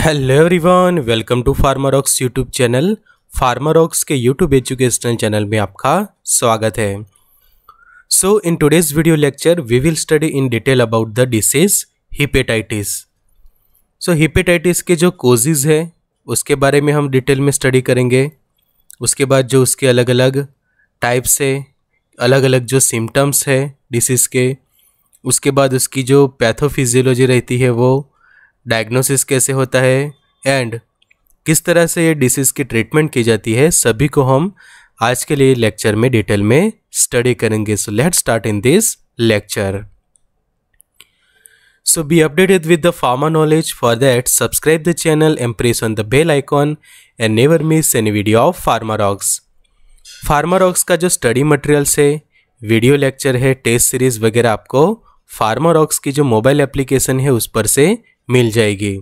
Hello everyone welcome to Pharmarox YouTube channel Pharmarox के YouTube educational channel में आपका स्वागत है so in today's video lecture we will study in detail about the disease hepatitis so hepatitis के जो कोजिज़ है उसके बारे में हम डिटेल में स्टडी करेंगे उसके बाद जो उसके अलग अलग टाइप्स है अलग अलग जो सिम्टम्स है डिसीज़ के उसके बाद उसकी जो पैथोफिजियोलॉजी रहती है वो डायग्नोसिस कैसे होता है एंड किस तरह से ये डिसीज़ की ट्रीटमेंट की जाती है सभी को हम आज के लिए लेक्चर में डिटेल में स्टडी करेंगे so let start in this lecture so be updated with the pharma knowledge for that subscribe the channel and press on the bell icon and never miss any video of Pharmarox Pharmarox का जो study materials है video lecture है test series वगैरह आपको Pharmarocks की जो mobile application है उस पर से मिल जाएगी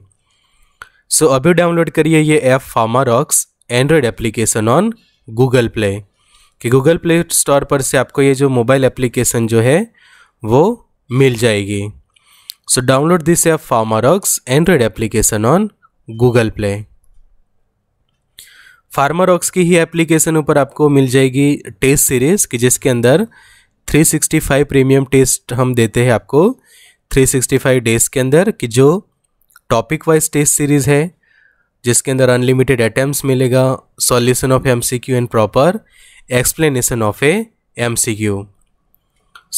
सो so, अभी डाउनलोड करिए ये app Pharmarox Android application on Google Play कि गूगल प्ले स्टोर पर से आपको ये जो मोबाइल एप्लीकेशन जो है वो मिल जाएगी so download this app Pharmarox Android application on Google Play Pharmarox की ही एप्लीकेशन ऊपर आपको मिल जाएगी टेस्ट सीरीज़ कि जिसके अंदर 365 प्रीमियम टेस्ट हम देते हैं आपको 365 डेज के अंदर कि जो टॉपिक वाइज टेस्ट सीरीज़ है जिसके अंदर अनलिमिटेड अटैम्प्ट मिलेगा solution of M C Q and proper explanation of a M C Q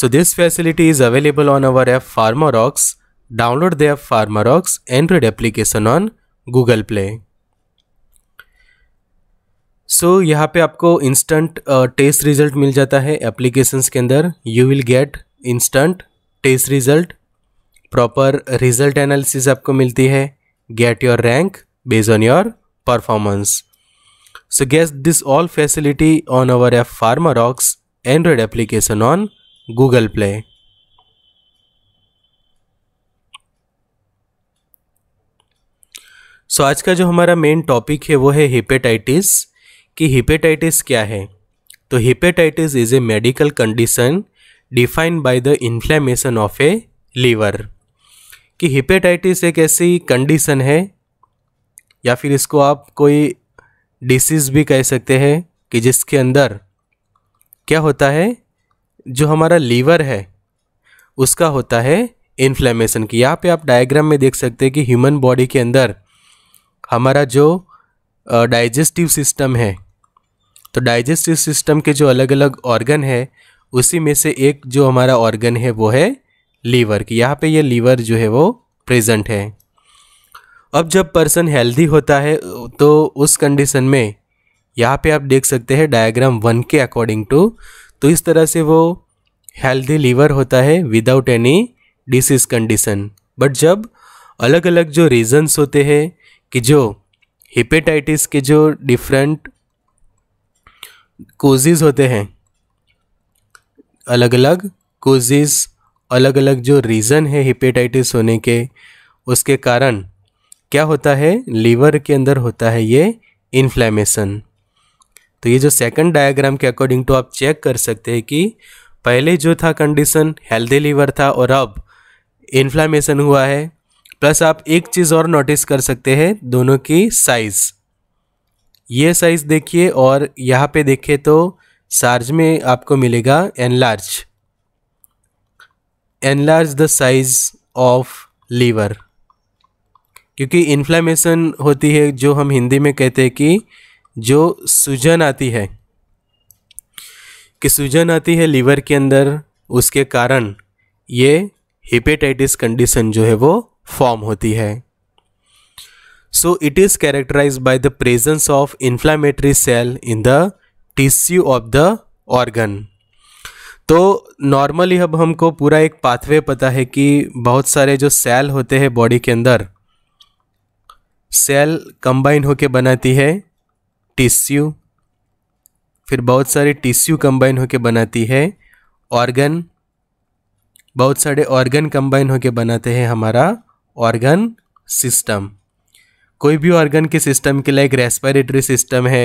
so this facility is available on our app Pharmarox download the app Pharmarox Android application on Google Play so यहाँ पे आपको instant test result मिल जाता है applications के अंदर you will get instant test result proper result analysis आपको मिलती है get your rank based on your performance so this all facility on our F our Pharmarox Android application on Google Play so आज का जो हमारा main topic है वो है हिपेटाइटिस कि हिपेटाइटिस क्या है तो hepatitis is a medical condition defined by the inflammation of a liver कि हिपेटाइटिस एक ऐसी कंडीशन है या फिर इसको आप कोई डिसीज़ भी कह सकते हैं कि जिसके अंदर क्या होता है जो हमारा लीवर है उसका होता है इन्फ्लेमेशन की यहाँ पे आप डायग्राम में देख सकते हैं कि ह्यूमन बॉडी के अंदर हमारा जो डाइजेस्टिव सिस्टम है तो डाइजेस्टिव सिस्टम के जो अलग अलग ऑर्गन है उसी में से एक जो हमारा ऑर्गन है वो है लीवर की यहाँ पे ये लीवर जो है वो प्रेजेंट है अब जब पर्सन हेल्दी होता है तो उस कंडीशन में यहाँ पे आप देख सकते हैं डायग्राम वन के अकॉर्डिंग टू तो इस तरह से वो हेल्दी लीवर होता है without any disease condition but जब अलग अलग जो रीजन्स होते हैं कि जो हिपेटाइटिस के जो डिफरेंट कोजेज होते हैं अलग अलग कोजिज अलग अलग जो रीज़न है हिपेटाइटिस होने के उसके कारण क्या होता है लीवर के अंदर होता है ये इन्फ्लेमेशन तो ये जो सेकंड डायग्राम के अकॉर्डिंग टू आप चेक कर सकते हैं कि पहले जो था कंडीशन हेल्दी लीवर था और अब इन्फ्लामेशन हुआ है प्लस आप एक चीज़ और नोटिस कर सकते हैं दोनों की साइज़ ये साइज़ देखिए और यहाँ पे देखिए तो सार्ज में आपको मिलेगा enlarge enlarge the size of liver क्योंकि इन्फ्लामेशन होती है जो हम हिंदी में कहते हैं कि जो सूजन आती है कि सूजन आती है लीवर के अंदर उसके कारण ये हिपेटाइटिस कंडीशन जो है वो फॉर्म होती है so it is characterize by the presence of inflammatory cell in the tissue of the organ तो नॉर्मली अब हमको पूरा एक पाथवे पता है कि बहुत सारे जो सेल होते हैं बॉडी के अंदर सेल कंबाइन होके बनाती है टिश्यू फिर बहुत सारे टिश्यू कंबाइन होके बनाती है ऑर्गन बहुत सारे ऑर्गन कंबाइन होके बनाते हैं हमारा ऑर्गन सिस्टम कोई भी ऑर्गन के सिस्टम के लाइक रेस्पिरेटरी सिस्टम है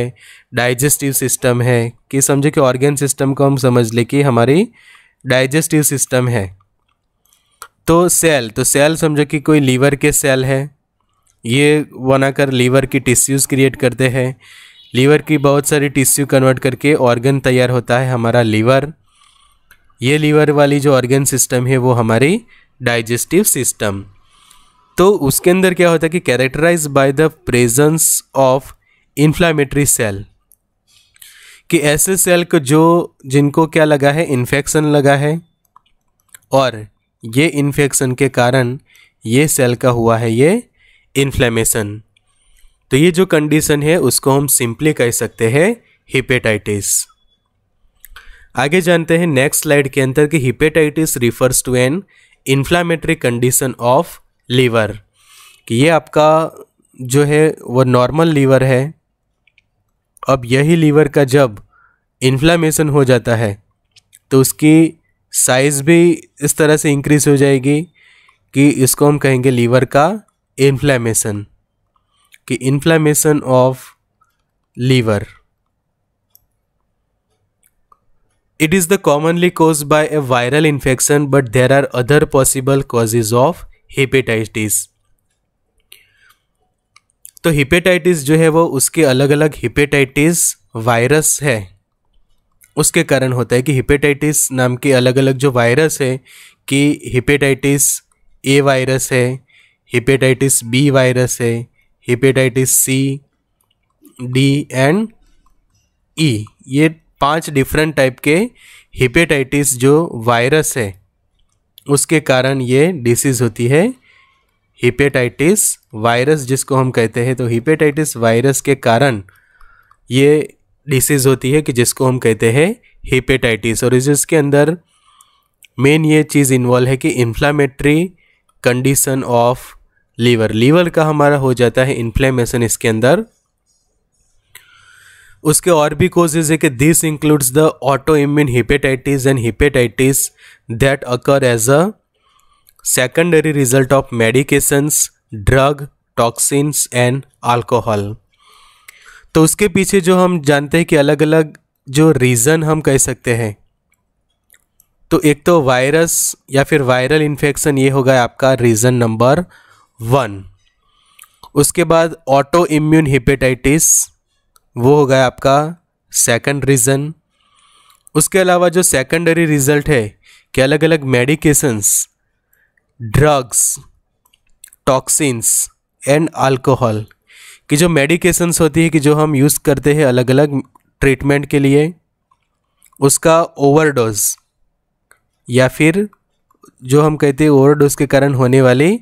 डाइजेस्टिव सिस्टम है कि समझो कि ऑर्गन सिस्टम को हम समझ लें कि हमारी डाइजेस्टिव सिस्टम है तो सेल तो सेल समझो कि कोई लीवर के सेल है ये बनाकर लीवर की टिश्यूज़ क्रिएट करते हैं लीवर की बहुत सारी टिश्यू कन्वर्ट करके ऑर्गन तैयार होता है हमारा लीवर ये लीवर वाली जो ऑर्गन सिस्टम है वो हमारी डाइजेस्टिव सिस्टम तो उसके अंदर क्या होता है कि characterize by the presence of inflammatory cell कि ऐसे सेल को जो जिनको क्या लगा है इन्फेक्शन लगा है और ये इन्फेक्शन के कारण ये सेल का हुआ है ये इन्फ्लेमेशन तो ये जो कंडीशन है उसको हम सिंपली कह सकते हैं हिपेटाइटिस आगे जानते हैं नेक्स्ट स्लाइड के अंदर कि hepatitis refers to an inflammatory condition of liver कि ये आपका जो है वो नॉर्मल लीवर है अब यही लीवर का जब इन्फ्लामेशन हो जाता है तो उसकी साइज़ भी इस तरह से इंक्रीज हो जाएगी कि इसको हम कहेंगे लीवर का इन्फ्लामेशन कि inflammation of liver it is the commonly cause by a viral infection but there are other possible causes of hepatitis तो हिपेटाइटिस जो है वो उसके अलग अलग हिपेटाइटिस वायरस है उसके कारण होता है कि हिपेटाइटिस नाम के अलग अलग जो वायरस है कि हिपेटाइटिस ए वायरस है हिपेटाइटिस बी वायरस है hepatitis C D and E ये पांच डिफरेंट टाइप के हिपेटाइटिस जो वायरस है उसके कारण ये डिसीज़ होती है हिपेटाइटिस वायरस जिसको हम कहते हैं तो हिपेटाइटिस वायरस के कारण ये डिसीज़ होती है कि जिसको हम कहते हैं हिपेटाइटिस और इसके अंदर मेन ये चीज़ इन्वॉल्व है कि inflammatory condition of liver liver का हमारा हो जाता है इन्फ्लेमेशन इसके अंदर उसके और भी कोजेज है कि this includes the autoimmune hepatitis and hepatitis that occur as a secondary result of medications drug toxins and alcohol तो उसके पीछे जो हम जानते हैं कि अलग अलग जो रीज़न हम कह सकते हैं तो एक तो वायरस या फिर वायरल इन्फेक्शन ये होगा आपका रीज़न नंबर वन उसके बाद ऑटो इम्यून हिपेटाइटिस वो हो गया आपका सेकंड रीज़न उसके अलावा जो सेकेंडरी रिज़ल्ट है कि अलग अलग medications drugs toxins and alcohol की जो मेडिकेशंस होती है कि जो हम यूज़ करते हैं अलग अलग ट्रीटमेंट के लिए उसका ओवरडोज या फिर जो हम कहते हैं ओवरडोज के कारण होने वाली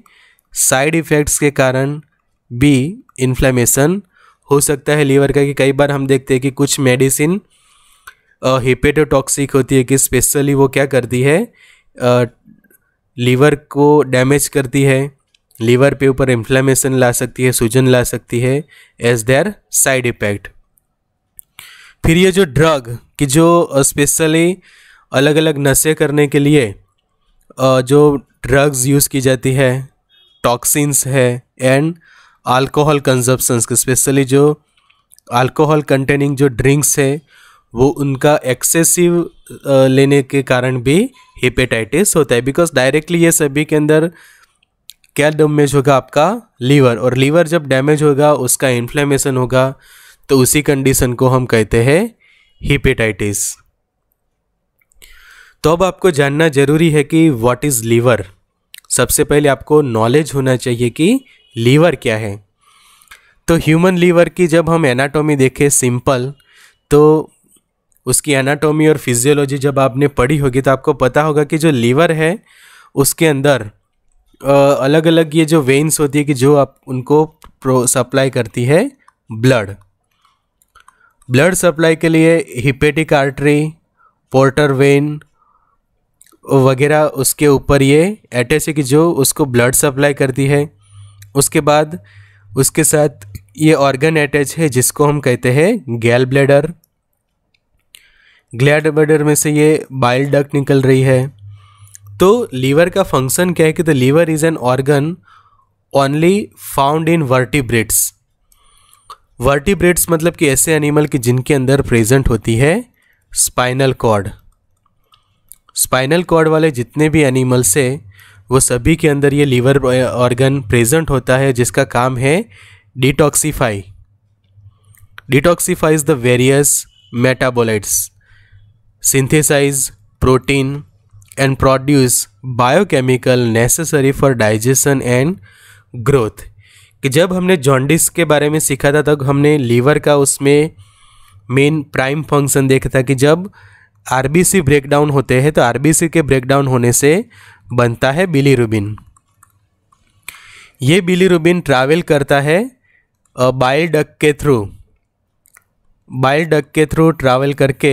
साइड इफ़ेक्ट्स के कारण भी इन्फ्लेमेशन हो सकता है लीवर का कि कई बार हम देखते हैं कि कुछ मेडिसिन हिपेटोटॉक्सिक होती है कि स्पेशली वो क्या करती है आ, लीवर को डैमेज करती है लीवर पे ऊपर इन्फ्लामेशन ला सकती है सूजन ला सकती है एज देयर साइड इफेक्ट फिर ये जो ड्रग कि जो स्पेशली अलग अलग नशे करने के लिए जो ड्रग्स यूज़ की जाती है टॉक्सिन्स है एंड अल्कोहल कंजप्शन स्पेशली जो अल्कोहल कंटेनिंग जो ड्रिंक्स है वो उनका एक्सेसिव लेने के कारण भी हेपेटाइटिस होता है बिकॉज डायरेक्टली ये सभी के अंदर क्या डैमेज होगा आपका लीवर और लीवर जब डैमेज होगा उसका इन्फ्लेमेशन होगा तो उसी कंडीशन को हम कहते हैं हिपेटाइटिस तो अब आपको जानना जरूरी है कि व्हाट इज़ लीवर सबसे पहले आपको नॉलेज होना चाहिए कि लीवर क्या है तो ह्यूमन लीवर की जब हम एनाटॉमी देखें सिंपल तो उसकी एनाटॉमी और फिजियोलॉजी जब आपने पढ़ी होगी तो आपको पता होगा कि जो लीवर है उसके अंदर अलग अलग ये जो वेन्स होती है कि जो आप उनको सप्लाई करती है ब्लड ब्लड सप्लाई के लिए हिपेटिक आर्टरी पोर्टर वेन वगैरह उसके ऊपर ये एटेस है कि जो उसको ब्लड सप्लाई करती है उसके बाद उसके साथ ये ऑर्गन अटैच है जिसको हम कहते हैं गैल ब्लेडर ग्लैड ब्लेडर में से ये बाइल डक निकल रही है तो लीवर का फंक्शन क्या है कि the liver is an organ only found in vertebrates vertebrates मतलब कि ऐसे एनिमल की जिनके अंदर प्रेजेंट होती है स्पाइनल कॉर्ड स्पाइनल कॉर्ड वाले जितने भी एनिमल्स है वो सभी के अंदर ये लीवर ऑर्गन प्रेजेंट होता है जिसका काम है detoxify detoxifies the various metabolites synthesize protein and produce biochemical necessary for digestion and growth कि जब हमने जॉन्डिस के बारे में सीखा था तब हमने लीवर का उसमें मेन प्राइम फंक्शन देखा था कि जब आरबीसी ब्रेकडाउन होते हैं तो आरबीसी के ब्रेकडाउन होने से बनता है बिली रुबिन ये बिली रुबिन ट्रैवल करता है बाइल डक के थ्रू बाइल डक के थ्रू ट्रैवल करके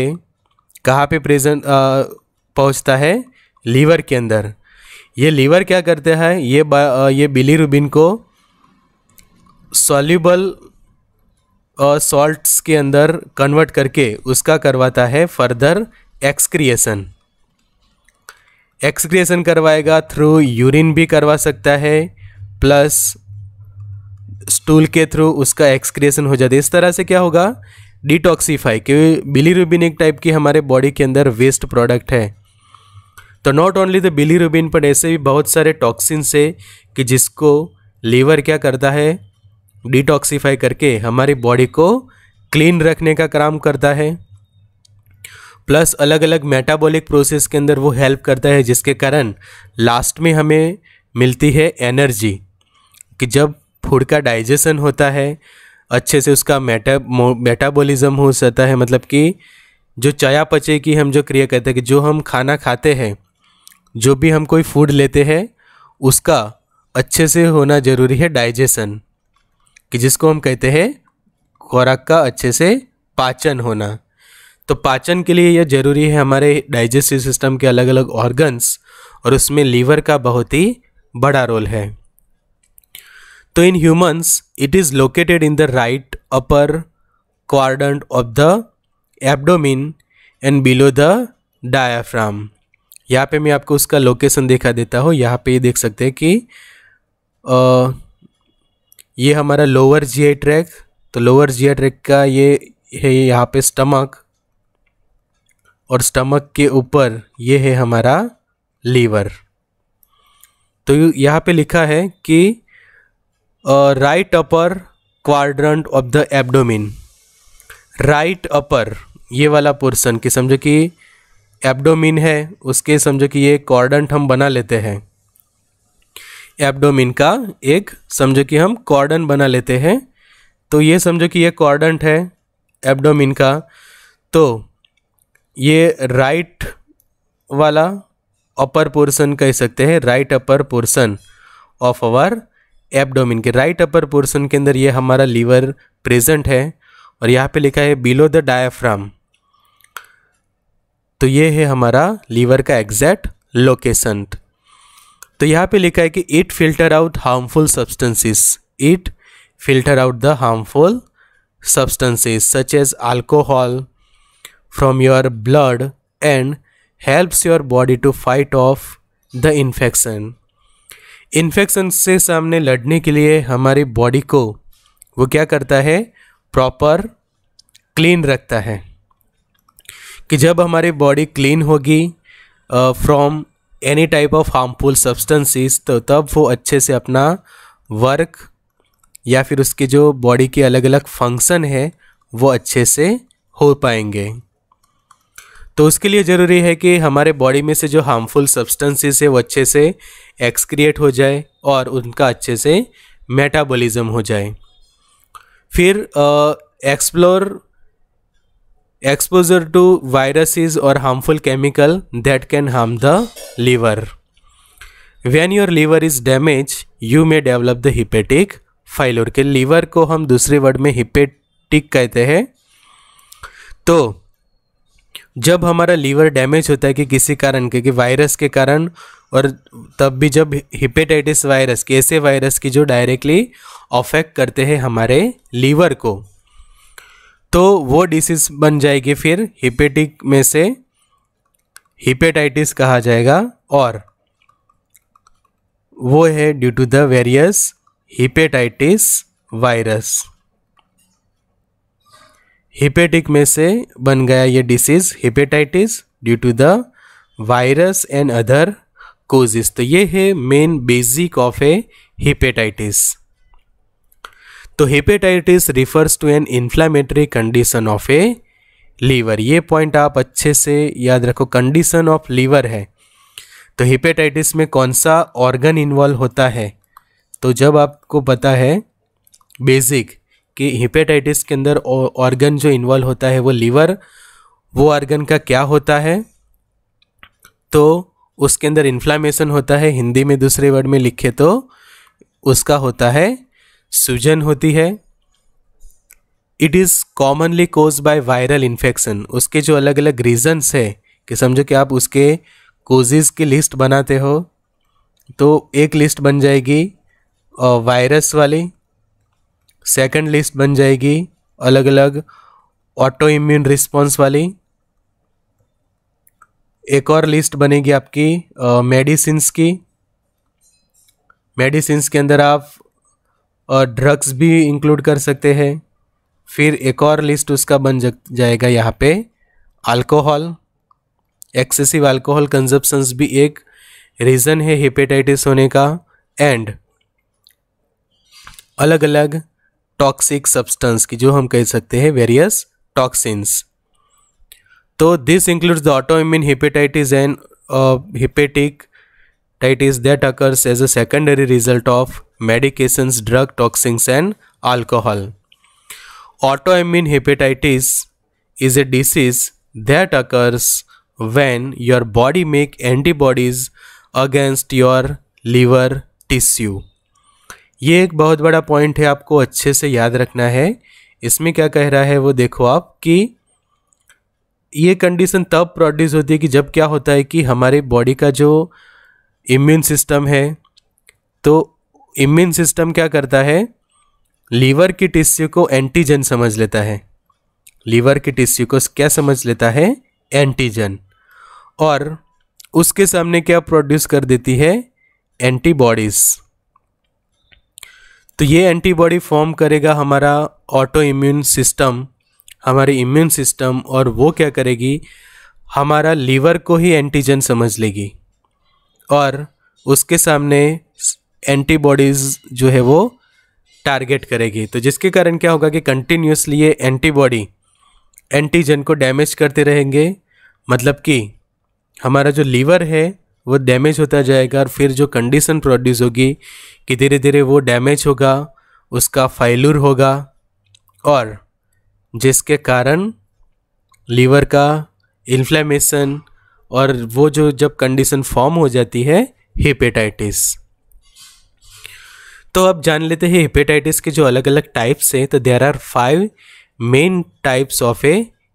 कहाँ पे प्रेजेंट पहुँचता है लीवर के अंदर ये लीवर क्या करते हैं ये आ, ये रुबिन को सॉल्यूबल सॉल्ट्स के अंदर कन्वर्ट करके उसका करवाता है फर्दर एक्सक्रिएशन एक्सक्रिएशन करवाएगा थ्रू यूरिन भी करवा सकता है प्लस स्टूल के थ्रू उसका एक्सक्रिएशन हो जाता है इस तरह से क्या होगा डिटॉक्सीफाई क्योंकि बिलीरुबिन एक टाइप की हमारे बॉडी के अंदर वेस्ट प्रोडक्ट है तो नॉट ओनली द बिलीरुबिन पर ऐसे भी बहुत सारे टॉक्सिन्स है कि जिसको लीवर क्या करता है डिटॉक्सीफाई करके हमारी बॉडी को क्लीन रखने का काम करता है प्लस अलग अलग मेटाबॉलिक प्रोसेस के अंदर वो हेल्प करता है जिसके कारण लास्ट में हमें मिलती है एनर्जी कि जब फूड का डाइजेशन होता है अच्छे से उसका मेटा मेटाबॉलिज्म हो सकता है मतलब कि जो चयापचय की हम जो क्रिया कहते हैं कि जो हम खाना खाते हैं जो भी हम कोई फूड लेते हैं उसका अच्छे से होना ज़रूरी है डाइजेशन कि जिसको हम कहते हैं खुराक का अच्छे से पाचन होना तो पाचन के लिए यह जरूरी है हमारे डाइजेस्टिव सिस्टम के अलग अलग ऑर्गन्स और उसमें लीवर का बहुत ही बड़ा रोल है तो in humans it is located in the right upper quadrant of the abdomen and below the diaphragm यहाँ पे मैं आपको उसका लोकेशन दिखा देता हूँ यहाँ पे ये देख सकते हैं कि आ, ये हमारा लोअर जी ट्रैक तो लोअर जी ट्रैक का ये है यहाँ पे स्टमक और स्टमक के ऊपर ये है हमारा लीवर तो यहाँ पे लिखा है कि right upper quadrant of the abdomen right upper ये वाला पोर्सन कि समझो कि एब्डोमिन है उसके समझो कि ये कॉर्डेंट हम बना लेते हैं एब्डोमिन का एक समझो कि हम कॉर्डन बना लेते हैं तो ये समझो कि ये कॉर्डेंट है एब्डोमिन का तो ये राइट वाला अपर पोर्सन कह सकते हैं right upper portion of our abdomen के राइट अपर पोर्सन के अंदर ये हमारा लीवर प्रेजेंट है और यहाँ पे लिखा है बिलो द डायाफ्राम तो ये है हमारा लीवर का एग्जैक्ट लोकेशन तो यहाँ पे लिखा है कि it filter out harmful substances it filter out the harmful substances such as alcohol from your blood and helps your body to fight off the infection. Infection से सामने लड़ने के लिए हमारी बॉडी को वो क्या करता है प्रॉपर क्लीन रखता है कि जब हमारी बॉडी क्लीन होगी from any type of harmful substances तो तब वो अच्छे से अपना वर्क या फिर उसके जो बॉडी के अलग अलग फंक्शन है वो अच्छे से हो पाएंगे तो उसके लिए ज़रूरी है कि हमारे बॉडी में से जो हार्मफुल सब्सटेंसेस है वो अच्छे से एक्सक्रिएट हो जाए और उनका अच्छे से मेटाबॉलिज्म हो जाए फिर एक्सप्लोर एक्सपोजर टू वायरसेस और harmful chemical that can harm the liver when your liver is damage you may develop the hepatic failure के लीवर को हम दूसरे वर्ड में हिपेटिक कहते हैं तो जब हमारा लीवर डैमेज होता है कि किसी कारण क्योंकि कि वायरस के कारण और तब भी जब हिपेटाइटिस वायरस के ऐसे वायरस की जो डायरेक्टली अफेक्ट करते हैं हमारे लीवर को तो वो डिसीज़ बन जाएगी फिर हिपेटिक में से हिपेटाइटिस कहा जाएगा और वो है due to the various hepatitis virus hepatic में से बन गया ये disease hepatitis due to the virus and other causes तो ये है main basic of a hepatitis तो hepatitis refers to an inflammatory condition of a liver ये पॉइंट आप अच्छे से याद रखो कंडीशन ऑफ लीवर है तो हिपेटाइटिस में कौन सा ऑर्गन इन्वॉल्व होता है तो जब आपको पता है बेसिक कि हिपेटाइटिस के अंदर ऑर्गन जो इन्वॉल्व होता है वो लीवर वो ऑर्गन का क्या होता है तो उसके अंदर इन्फ्लामेशन होता है हिंदी में दूसरे वर्ड में लिखे तो उसका होता है सूजन होती है it is commonly cause by viral infection उसके जो अलग अलग रीजन्स है कि समझो कि आप उसके कोजेज़ की लिस्ट बनाते हो तो एक लिस्ट बन जाएगी वायरस वाली सेकंड लिस्ट बन जाएगी अलग अलग ऑटो इम्यून रिस्पॉन्स वाली एक और लिस्ट बनेगी आपकी मेडिसिंस की मेडिसिंस के अंदर आप ड्रग्स भी इंक्लूड कर सकते हैं फिर एक और लिस्ट उसका बन जाएगा यहाँ पे अल्कोहल एक्सेसिव अल्कोहल कंजप्शंस भी एक रीज़न है हेपेटाइटिस होने का एंड अलग अलग टॉक्सिक सब्सटेंस की जो हम कह सकते हैं वेरियस टॉक्सिन्स तो this includes the autoimmune hepatitis and hepatitis that occurs as a secondary result of medications drug toxins and alcohol autoimmune hepatitis is a disease that occurs when your body make antibodies against your liver tissue ये एक बहुत बड़ा point है आपको अच्छे से याद रखना है इसमें क्या कह रहा है वो देखो आप कि ये कंडीशन तब प्रोड्यूस होती है कि जब क्या होता है कि हमारे बॉडी का जो इम्यून सिस्टम है तो इम्यून सिस्टम क्या करता है लीवर की टिश्यू को एंटीजन समझ लेता है लीवर की टिश्यू को क्या समझ लेता है एंटीजन और उसके सामने क्या प्रोड्यूस कर देती है एंटीबॉडीज़ तो ये एंटीबॉडी फॉर्म करेगा हमारा ऑटो इम्यून सिस्टम हमारी इम्यून सिस्टम और वो क्या करेगी हमारा लीवर को ही एंटीजन समझ लेगी और उसके सामने एंटीबॉडीज़ जो है वो टारगेट करेगी तो जिसके कारण क्या होगा कि कंटिन्यूसली ये एंटीबॉडी एंटीजन को डैमेज करते रहेंगे मतलब कि हमारा जो लीवर है वो डैमेज होता जाएगा और फिर जो कंडीशन प्रोड्यूस होगी कि धीरे धीरे वो डैमेज होगा उसका फाइलूर होगा और जिसके कारण लीवर का इन्फ्लेमेशन और वो जो जब कंडीशन फॉर्म हो जाती है हेपेटाइटिस तो अब जान लेते हैं हेपेटाइटिस के जो अलग अलग टाइप्स हैं तो there are five main types of a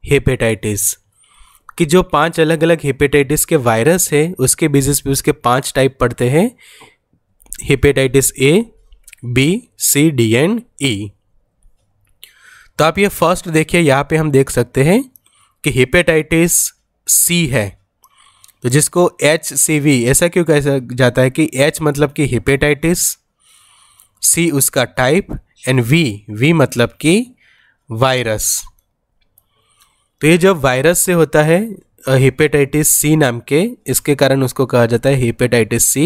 hepatitis कि जो पांच अलग अलग हेपेटाइटिस के वायरस है उसके बेसिस पे उसके पांच टाइप पड़ते हैं hepatitis A B C D and E तो आप ये फर्स्ट देखिए यहाँ पे हम देख सकते हैं कि हेपेटाइटिस सी है तो जिसको एच सी वी ऐसा क्यों कह जाता है कि एच मतलब कि हेपेटाइटिस सी उसका टाइप एंड वी वी मतलब कि वायरस तो ये जब वायरस से होता है हेपेटाइटिस सी नाम के इसके कारण उसको कहा जाता है hepatitis C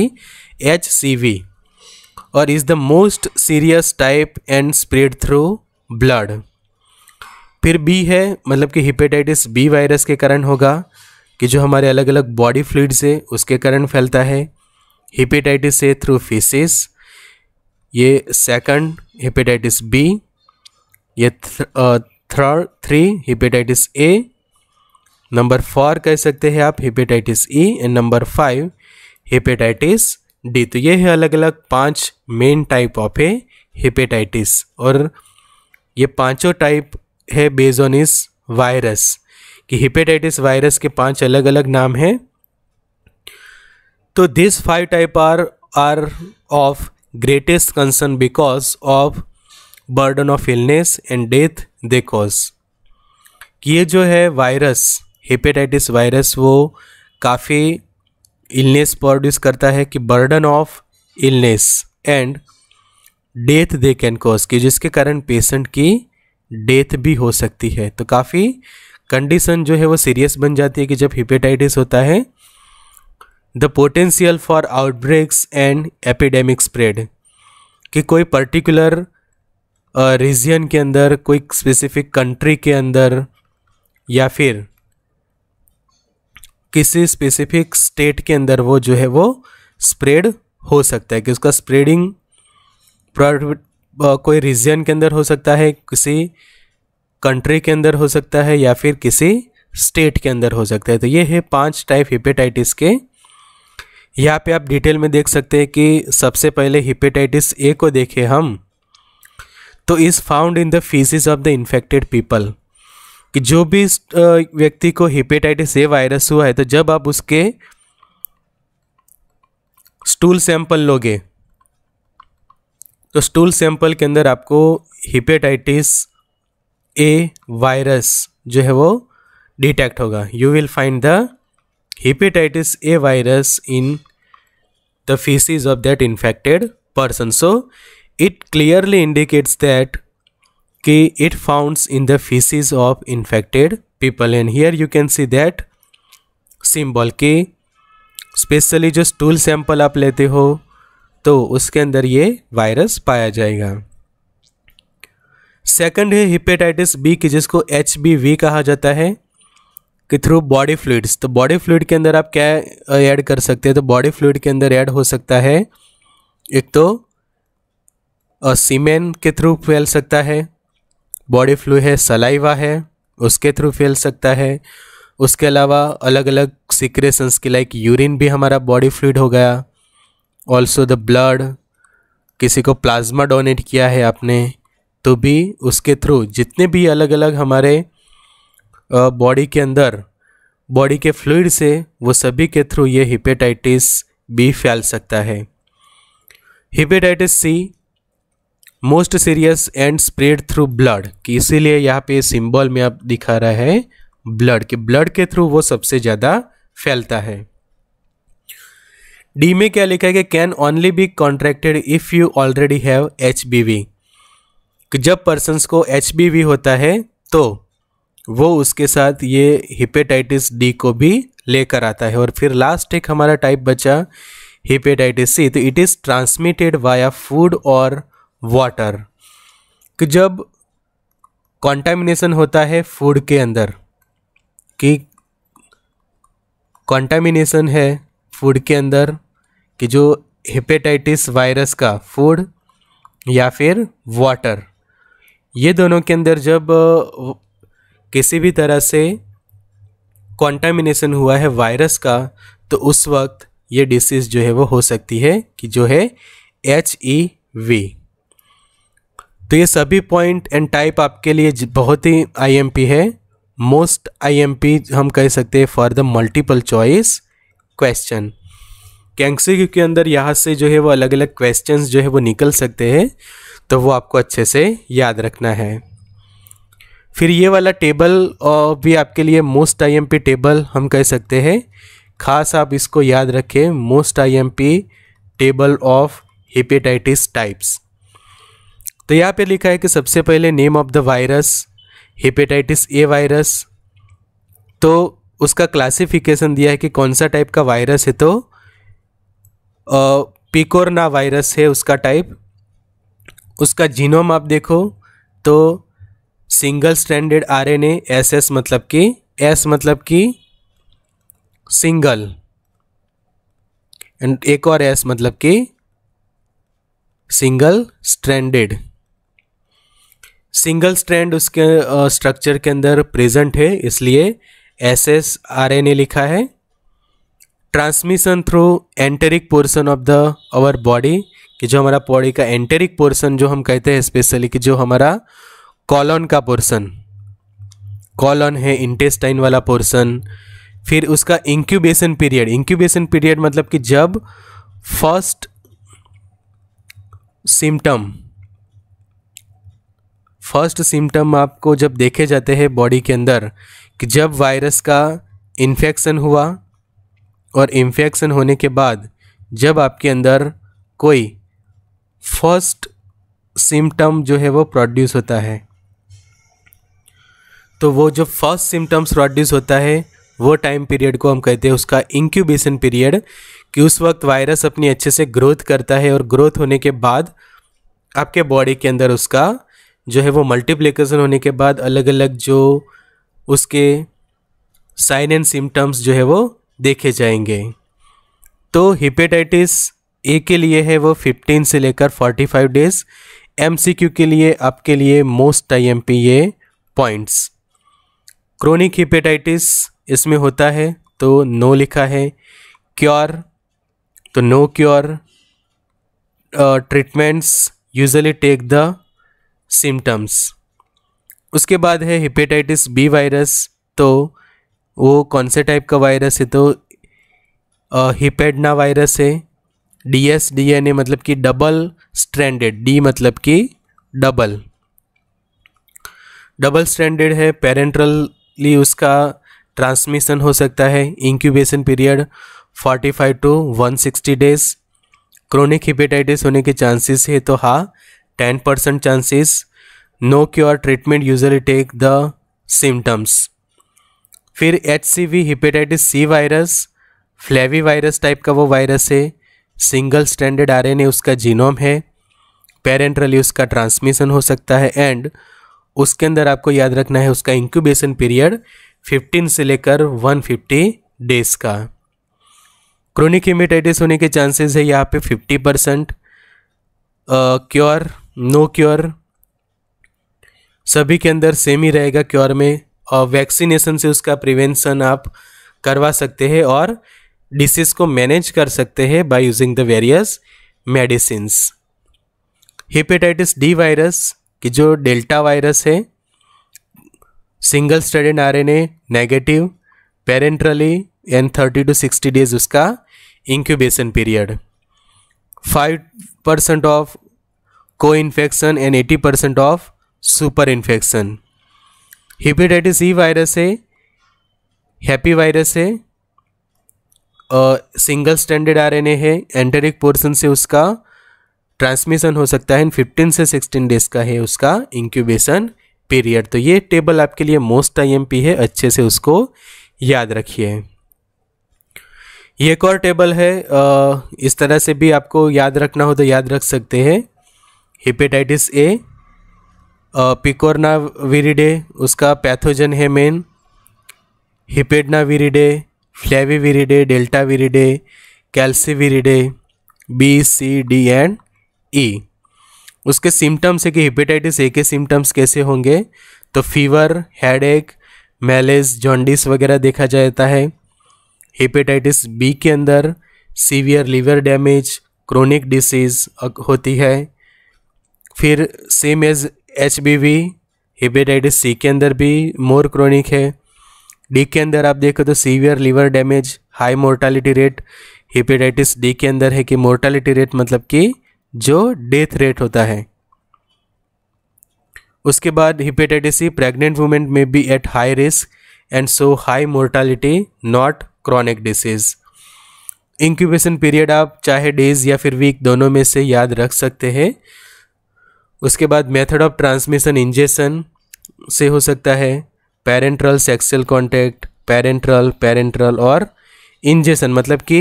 H C V और is the most serious type and spread through blood फिर बी है मतलब कि हिपेटाइटिस बी वायरस के कारण होगा कि जो हमारे अलग अलग बॉडी फ्लूड्स है उसके कारण फैलता है हिपेटाइटिस ए थ्रू फीसिस ये सेकंड हेपेटाइटिस बी ये third three hepatitis A number four कह सकते हैं आप hepatitis E and number five hepatitis D तो ये है अलग अलग पांच मेन टाइप ऑफ है हिपेटाइटिस और ये पांचों टाइप है बेज ऑन इस वायरस कि हिपेटाइटिस वायरस के पांच अलग अलग नाम हैं तो this five type are are of greatest concern because of burden of illness and death they cause ये जो है वायरस हेपेटाइटिस वायरस वो काफ़ी इलनेस प्रोड्यूस करता है कि burden of illness and death they can cause कि जिसके कारण पेशेंट की डेथ भी हो सकती है तो काफ़ी कंडीशन जो है वो सीरियस बन जाती है कि जब हिपेटाइटिस होता है the potential for outbreaks and epidemic spread कि कोई पर्टिकुलर रीजन के अंदर कोई स्पेसिफिक कंट्री के अंदर या फिर किसी स्पेसिफिक स्टेट के अंदर वो जो है वो स्प्रेड हो सकता है कि उसका स्प्रेडिंग कोई रीजन के अंदर हो सकता है किसी कंट्री के अंदर हो सकता है या फिर किसी स्टेट के अंदर हो सकता है तो ये है पांच टाइप हिपेटाइटिस के यहाँ पे आप डिटेल में देख सकते हैं कि सबसे पहले हिपेटाइटिस ए को देखें हम तो is found in the faeces of the infected people कि जो भी व्यक्ति को हेपेटाइटिस ए वायरस हुआ है तो जब आप उसके स्टूल सैंपल लोगे तो स्टूल सैंपल के अंदर आपको हिपेटाइटिस ए वायरस जो है वो डिटेक्ट होगा you will find the hepatitis A virus in the faeces of that infected person so It clearly indicates that K it founds in the feces of infected people and here you can see that symbol के specially जो stool sample आप लेते हो तो उसके अंदर ये virus पाया जाएगा सेकंड है हिपेटाइटिस बी की जिसको एच बी वी कहा जाता है कि थ्रू बॉडी फ्लूड्स तो बॉडी फ्लूड के अंदर आप क्या ऐड कर सकते हैं तो बॉडी फ्लूड के अंदर ऐड हो सकता है एक तो सीमेन के थ्रू फैल सकता है बॉडी फ्लू है सलाइवा है उसके थ्रू फैल सकता है उसके अलावा अलग अलग सिक्रेशंस की लाइक यूरिन भी हमारा बॉडी फ्लूड हो गया ऑल्सो द ब्लड किसी को प्लाज्मा डोनेट किया है आपने तो भी उसके थ्रू जितने भी अलग अलग हमारे बॉडी के अंदर बॉडी के फ्लूड से वो सभी के थ्रू ये हिपेटाइटिस बी फैल सकता है hepatitis C most serious and spread through blood कि इसीलिए यहाँ पे सिंबल में आप दिखा रहा है ब्लड के ब्लड के थ्रू वो सबसे ज़्यादा फैलता है डी में क्या लिखा है कि can only be contracted if you already have H जब पर्सनस को एच होता है तो वो उसके साथ ये हिपेटाइटिस डी को भी लेकर आता है और फिर लास्ट एक हमारा टाइप बचा हिपेटाइटिस सी तो it is transmitted via food और वाटर कि जब कॉन्टामिनेसन होता है फूड के अंदर कि कॉन्टामिनेसन है फूड के अंदर कि जो हेपेटाइटिस वायरस का फूड या फिर वाटर ये दोनों के अंदर जब किसी भी तरह से कॉन्टामिनेसन हुआ है वायरस का तो उस वक्त ये डिसीज़ जो है वो हो सकती है कि जो है एच ई वी तो ये सभी पॉइंट एंड टाइप आपके लिए बहुत ही आईएमपी है मोस्ट आईएमपी हम कह सकते हैं for the multiple choice question कैंक्सिक के अंदर यहाँ से जो है वो अलग अलग क्वेश्चंस जो है वो निकल सकते हैं तो वो आपको अच्छे से याद रखना है फिर ये वाला टेबल भी आपके लिए मोस्ट आईएमपी टेबल हम कह सकते हैं खास आप इसको याद रखें most IMP table of hepatitis types तो यहाँ पे लिखा है कि सबसे पहले name of the virus hepatitis A virus तो उसका क्लासिफिकेशन दिया है कि कौन सा टाइप का वायरस है तो पिकोरना वायरस है उसका टाइप उसका जीनोम आप देखो तो single standard R N S S मतलब कि एस मतलब कि सिंगल एंड एक और एस मतलब कि सिंगल स्टैंडर्ड सिंगल स्ट्रैंड उसके स्ट्रक्चर के अंदर प्रेजेंट है इसलिए S S R N A लिखा है transmission through enteric portion of the our body कि जो हमारा बॉडी का एंटेरिक पोर्सन जो हम कहते हैं स्पेशली कि जो हमारा कॉलॉन का पोर्सन कॉलॉन है इंटेस्टाइन वाला पोर्सन फिर उसका इंक्यूबेशन पीरियड इंक्यूबेशन पीरियड मतलब कि जब फर्स्ट सिम्टम फर्स्ट सिम्टम आपको जब देखे जाते हैं बॉडी के अंदर कि जब वायरस का इन्फेक्शन हुआ और इन्फेक्शन होने के बाद जब आपके अंदर कोई फर्स्ट सिम्टम जो है वो प्रोड्यूस होता है तो वो जो फर्स्ट सिम्टम्स प्रोड्यूस होता है वो टाइम पीरियड को हम कहते हैं उसका इंक्यूबेशन पीरियड कि उस वक्त वायरस अपनी अच्छे से ग्रोथ करता है और ग्रोथ होने के बाद आपके बॉडी के अंदर उसका जो है वो मल्टीप्लिकेशन होने के बाद अलग अलग जो उसके साइन एंड सिम्टम्स जो है वो देखे जाएंगे तो हिपेटाइटिस ए के लिए है वो 15 से लेकर 45 डेज एमसीक्यू के लिए आपके लिए मोस्ट आईएमपी ये पॉइंट्स क्रोनिक हिपेटाइटिस इसमें होता है तो नो लिखा है क्योर तो no cure treatments usually take the symptoms उसके बाद है हिपेटाइटिस बी वायरस तो वो कौन से टाइप का वायरस है तो हिपेडना वायरस है D S D N A मतलब कि डबल स्ट्रैंडेड डी मतलब कि डबल डबल स्टैंडर्ड है पेरेंट्रली उसका ट्रांसमिशन हो सकता है incubation period 45 to 160 days chronic hepatitis होने के चांसेस है तो हाँ ten percent chances no cure treatment usually take the symptoms फिर H C V hepatitis C virus flavi virus type का वो वायरस है single standard R N A उसका जीनोम है पेरेंट्रली उसका ट्रांसमिशन हो सकता है एंड उसके अंदर आपको याद रखना है उसका इंक्यूबेशन पीरियड 15 से लेकर 150 डेज का क्रोनिक हिमेटाइटिस होने के चांसेस है यहाँ पे 50 परसेंट क्योर नो क्योर सभी के अंदर सेम ही रहेगा क्योर में और वैक्सीनेशन से उसका प्रिवेंशन आप करवा सकते हैं और डिसीज़ को मैनेज कर सकते हैं by using the various medicines hepatitis D virus कि जो डेल्टा वायरस है सिंगल स्टडेड R N A negative parenterally and thirty two sixty days उसका incubation period five percent of infection and eighty percent of super infection hepatitis E virus है hepe virus है single standard RNA है enteric portion से उसका transmission हो सकता है in fifteen से सिक्सटीन डेज का है उसका इंक्यूबेशन पीरियड तो ये टेबल आपके लिए मोस्ट आईएमपी है अच्छे से उसको याद रखिए एक और टेबल है इस तरह से भी आपको याद रखना हो तो याद रख सकते हैं हेपेटाइटिस ए पिकोरना विरिडे उसका पैथोजन है main hepadnaviridae flaviviridae deltaviridae caliciviridae B C D and E उसके सिम्टम्स है कि हेपेटाइटिस ए के सिम्टम्स कैसे होंगे तो फीवर हेडेक मैलेज जॉन्डिस वगैरह देखा जाता है हेपेटाइटिस बी के अंदर severe liver damage chronic disease होती है फिर same as H B V hepatitis C के अंदर भी मोर क्रोनिक है डी के अंदर आप देखो तो severe liver damage high mortality rate hepatitis D के अंदर है कि मोर्टालिटी रेट मतलब कि जो डेथ रेट होता है उसके बाद हिपेटाइटिस सी प्रेग्नेंट वुमेन में be at high risk and so high mortality not chronic disease incubation period आप चाहे डेज या फिर वीक दोनों में से याद रख सकते हैं उसके बाद मेथड ऑफ ट्रांसमिशन इंजेशन से हो सकता है parenteral sexual contact parenteral parenteral और इंजेशन मतलब कि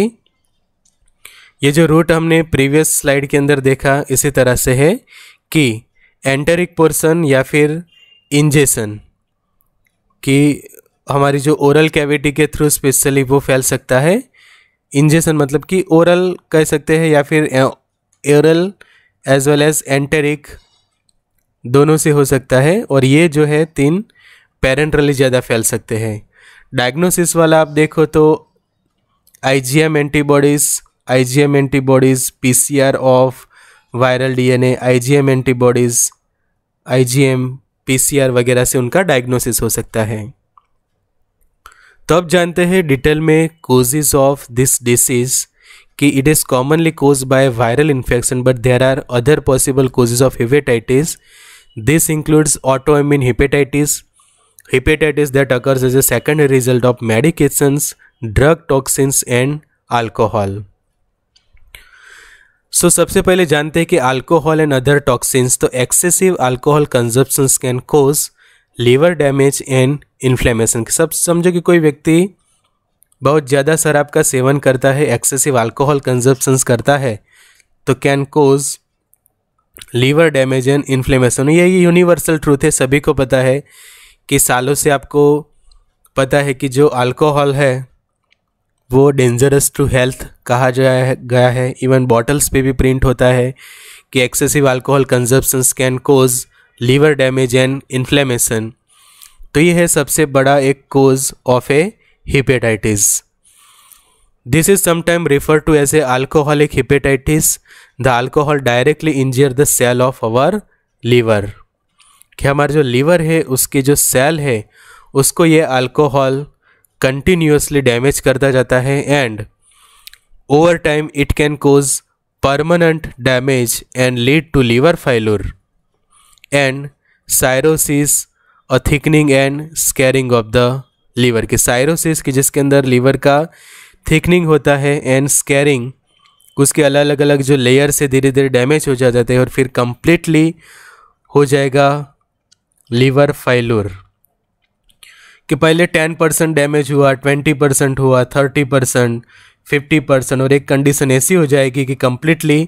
ये जो रूट हमने प्रीवियस स्लाइड के अंदर देखा इसी तरह से है कि एंटेरिक पोर्सन या फिर इंजेशन कि हमारी जो ओरल कैविटी के थ्रू स्पेशली वो फैल सकता है इंजेशन मतलब कि ओरल कह सकते हैं या फिर oral as well as enteric दोनों से हो सकता है और ये जो है तीन पैरेंट्रली ज़्यादा फैल सकते हैं डायग्नोसिस वाला आप देखो तो I G M antibodies I G M antibodies P C R of viral D N A I G M antibodies I G M P C R वगैरह से उनका डायग्नोसिस हो सकता है तो अब जानते हैं डिटेल में कोजिज ऑफ दिस डिसीज़ कि it is commonly cause by viral infection but there are other possible causes of hepatitis This includes autoimmune hepatitis, hepatitis that occurs as a secondary result of medications, drug toxins and alcohol. So so, सबसे पहले जानते हैं कि alcohol and other toxins तो excessive alcohol consumption can cause liver damage and inflammation सब समझो कि कोई व्यक्ति बहुत ज़्यादा शराब का सेवन करता है एक्सेसिव अल्कोहल कंजप्शन करता है तो can cause liver damage and inflammation ये यूनिवर्सल ट्रूथ है सभी को पता है कि सालों से आपको पता है कि जो अल्कोहल है वो डेंजरस टू हेल्थ कहा जाया गया है इवन बॉटल्स पे भी प्रिंट होता है कि excessive alcohol consumption can cause liver damage and inflammation तो ये है सबसे बड़ा एक cause of a hepatitis this is sometimes refer to as a alcoholic hepatitis the alcohol directly injure the cell of our liver कि हमारा जो liver है उसके जो सेल है उसको ये अल्कोहल कंटिन्यूसली डैमेज करता जाता है and over time it can cause permanent damage and lead to liver failure and cirrhosis और thickening and scarring of the liver की साइरोसिस की जिसके अंदर लीवर का थिकनिंग होता है एंड स्कैरिंग उसके अलग अलग जो लेयर से धीरे धीरे डैमेज हो जाते हैं और फिर कम्प्लीटली हो जाएगा लीवर फाइलूर कि पहले टेन परसेंट डैमेज हुआ ट्वेंटी परसेंट हुआ थर्टी परसेंट फिफ्टी परसेंट और एक कंडीशन ऐसी हो जाएगी कि कम्प्लीटली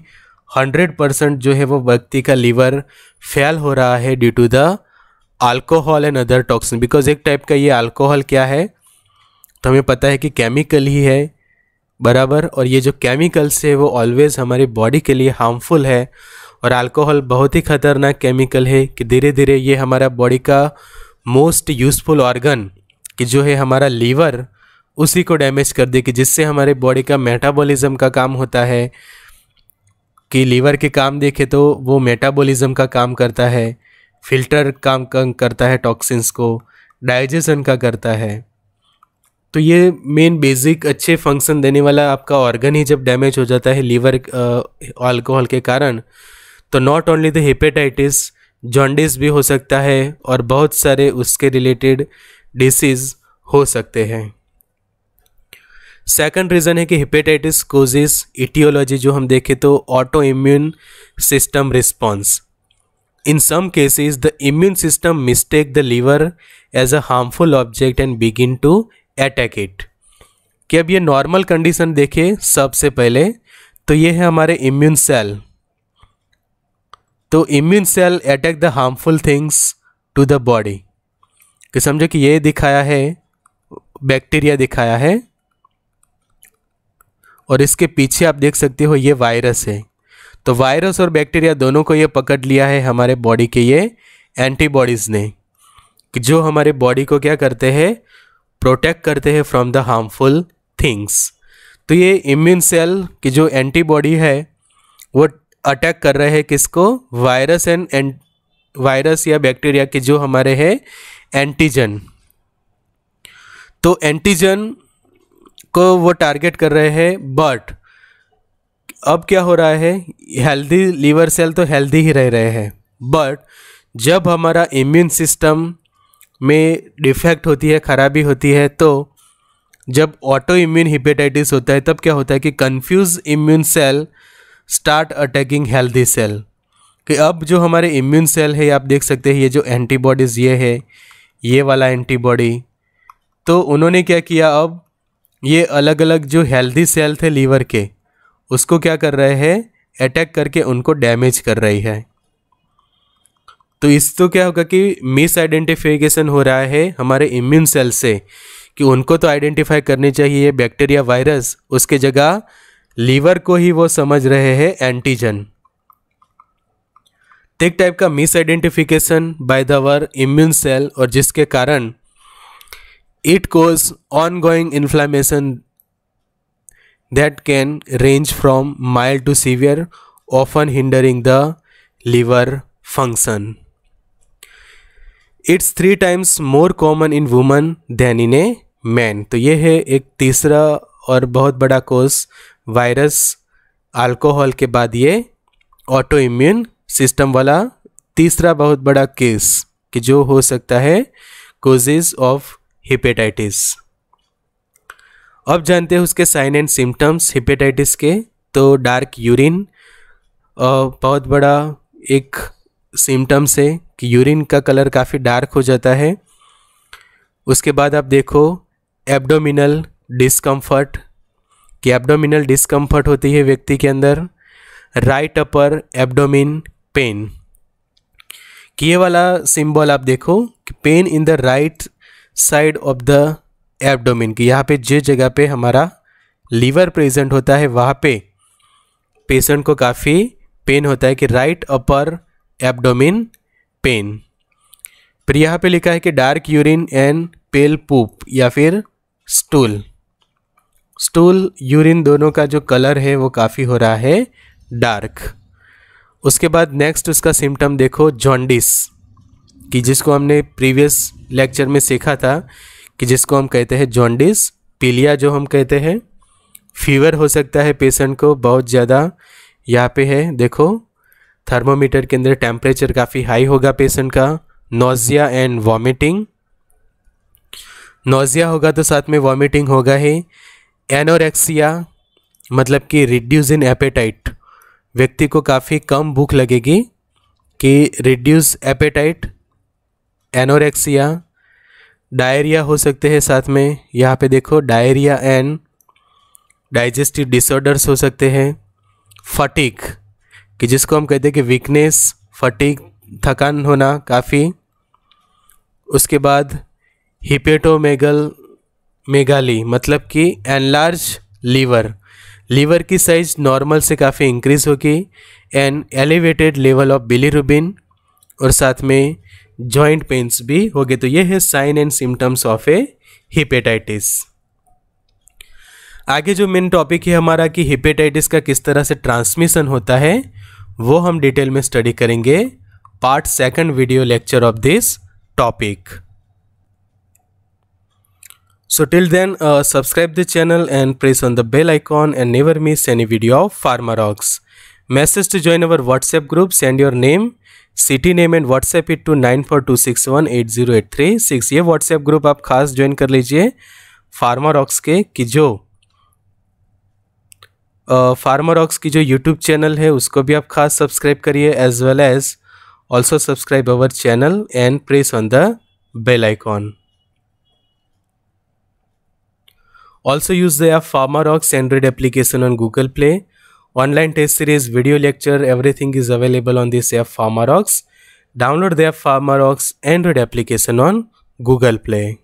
हंड्रेड परसेंट जो है वो व्यक्ति का लीवर फेल हो रहा है due to the alcohol and other toxin because एक टाइप का ये अल्कोहल क्या है तो हमें पता है कि केमिकल ही है बराबर और ये जो केमिकल्स है वो ऑलवेज़ हमारी बॉडी के लिए हार्मफुल है और अल्कोहल बहुत ही ख़तरनाक केमिकल है कि धीरे धीरे ये हमारा बॉडी का मोस्ट यूज़फुल ऑर्गन कि जो है हमारा लीवर उसी को डैमेज कर दे कि जिससे हमारे बॉडी का मेटाबॉलिज्म का काम होता है कि लीवर के काम देखे तो वो मेटाबॉलिज्म का काम करता है फिल्टर काम करता है टॉक्सिन्स को डाइजेशन का करता है तो ये मेन बेसिक अच्छे फंक्शन देने वाला आपका ऑर्गन ही जब डैमेज हो जाता है लीवर अल्कोहल के कारण तो not only the hepatitis jaundice भी हो सकता है और बहुत सारे उसके रिलेटेड डिसीज हो सकते हैं सेकंड रीज़न है कि हेपेटाइटिस कोजिस इटियोलॉजी जो हम देखें तो autoimmune system response in some cases the immune system mistake the liver as a harmful object and begin to attack it कि अब ये नॉर्मल कंडीशन देखे सबसे पहले तो ये है हमारे इम्यून सेल तो immune cell attack the harmful things to the body कि समझो कि ये दिखाया है बैक्टीरिया दिखाया है और इसके पीछे आप देख सकते हो ये वायरस है तो वायरस और बैक्टीरिया दोनों को ये पकड़ लिया है हमारे बॉडी के ये एंटीबॉडीज़ ने जो हमारे बॉडी को क्या करते हैं प्रोटेक्ट करते हैं फ्रॉम द हार्मफुल थिंग्स तो ये इम्यून सेल की जो एंटीबॉडी है वो अटैक कर रहे हैं किसको वायरस एंड एंट वायरस या बैक्टीरिया के जो हमारे हैं एंटीजन तो एंटीजन को वो टारगेट कर रहे हैं बट अब क्या हो रहा है हेल्दी लीवर सेल तो हेल्दी ही रह रहे हैं बट जब हमारा इम्यून सिस्टम में डिफेक्ट होती है ख़राबी होती है तो जब ऑटो इम्यून हिपेटाइटिस होता है तब क्या होता है कि confuse immune cell start attacking healthy cell कि अब जो हमारे इम्यून सेल है आप देख सकते हैं ये जो एंटीबॉडीज़ ये है ये वाला एंटीबॉडी तो उन्होंने क्या किया अब ये अलग अलग जो हेल्दी सेल थे लीवर के उसको क्या कर रहे हैं अटैक करके उनको डैमेज कर रही है तो इस तो क्या होगा कि मिस आइडेंटिफिकेशन हो रहा है हमारे इम्यून सेल से कि उनको तो आइडेंटिफाई करनी चाहिए बैक्टीरिया वायरस उसके जगह लीवर को ही वो समझ रहे हैं एंटीजन एक टाइप का मिस आइडेंटिफिकेशन बाय द वर इम्यून सेल और जिसके कारण it cause ongoing inflammation that can range from mild to severe often hindering the liver function it's three times more common in woman than in a man तो ये है एक तीसरा और बहुत बड़ा कोर्स वायरस अल्कोहल के बाद ये ऑटो इम्यून सिस्टम वाला तीसरा बहुत बड़ा केस कि जो हो सकता है कोजेज ऑफ हिपेटाइटिस अब जानते हैं उसके साइन एंड सिम्टम्स हिपेटाइटिस के तो डार्क यूरिन बहुत बड़ा एक सिम्टम्स है कि यूरिन का कलर काफ़ी डार्क हो जाता है उसके बाद आप देखो एब्डोमिनल डिस्कम्फर्ट कि एब्डोमिनल डिस्कम्फर्ट होती है व्यक्ति के अंदर राइट अपर एब्डोमिन पेन कि ये वाला सिंबल आप देखो कि pain in the right side of the abdomen कि यहाँ पे जिस जगह पे हमारा लीवर प्रेजेंट होता है वहाँ पे पेशेंट को काफ़ी पेन होता है कि राइट अपर एब्डोमिन पेन फिर यहाँ पे लिखा है कि dark urine and pale poop या फिर स्टूल स्टूल यूरिन दोनों का जो कलर है वो काफ़ी हो रहा है डार्क उसके बाद नेक्स्ट उसका सिम्टम देखो जॉन्डिस कि जिसको हमने प्रीवियस लेक्चर में सीखा था कि जिसको हम कहते हैं जॉन्डिस पीलिया जो हम कहते हैं फीवर हो सकता है पेशेंट को बहुत ज़्यादा यहाँ पे है देखो थर्मोमीटर के अंदर टेम्परेचर काफ़ी हाई होगा पेशेंट का नोज़िया एंड वॉमिटिंग नोज़िया होगा तो साथ में वॉमिटिंग होगा ही एनोरेक्सिया मतलब कि रिड्यूस इन एपेटाइट व्यक्ति को काफ़ी कम भूख लगेगी कि रिड्यूस एपेटाइट एनोरेक्सिया डायरिया हो सकते हैं साथ में यहाँ पे देखो डायरिया एंड डाइजेस्टिव डिसऑर्डर्स हो सकते हैं फटिक कि जिसको हम कहते हैं कि वीकनेस फटीक थकान होना काफ़ी उसके बाद हिपेटोमेगल मेगाली मतलब कि एनलार्ज लीवर लीवर की साइज नॉर्मल से काफ़ी इंक्रीज होगी and elevated level of bilirubin और साथ में जॉइंट पेन्स भी हो गए तो ये है sign and symptoms of a hepatitis आगे जो मेन टॉपिक है हमारा कि हिपेटाइटिस का किस तरह से ट्रांसमिशन होता है वो हम डिटेल में स्टडी करेंगे part second video lecture of this topic so till then subscribe the channel and press on the bell icon and never miss any video of Pharmarox message to join our WhatsApp group send your name city name and WhatsApp it to nine four two six one eight zero eight three six ये WhatsApp group आप खास join कर लीजिए Pharmarocks के कि जो FarmRox की जो यूट्यूब चैनल है उसको भी आप खास सब्सक्राइब करिए as well as also subscribe our channel and press on the bell icon also use the app Pharmarox Android application on Google Play online test series video lecture everything is available on this app Pharmarox download the app Pharmarox Android application on Google play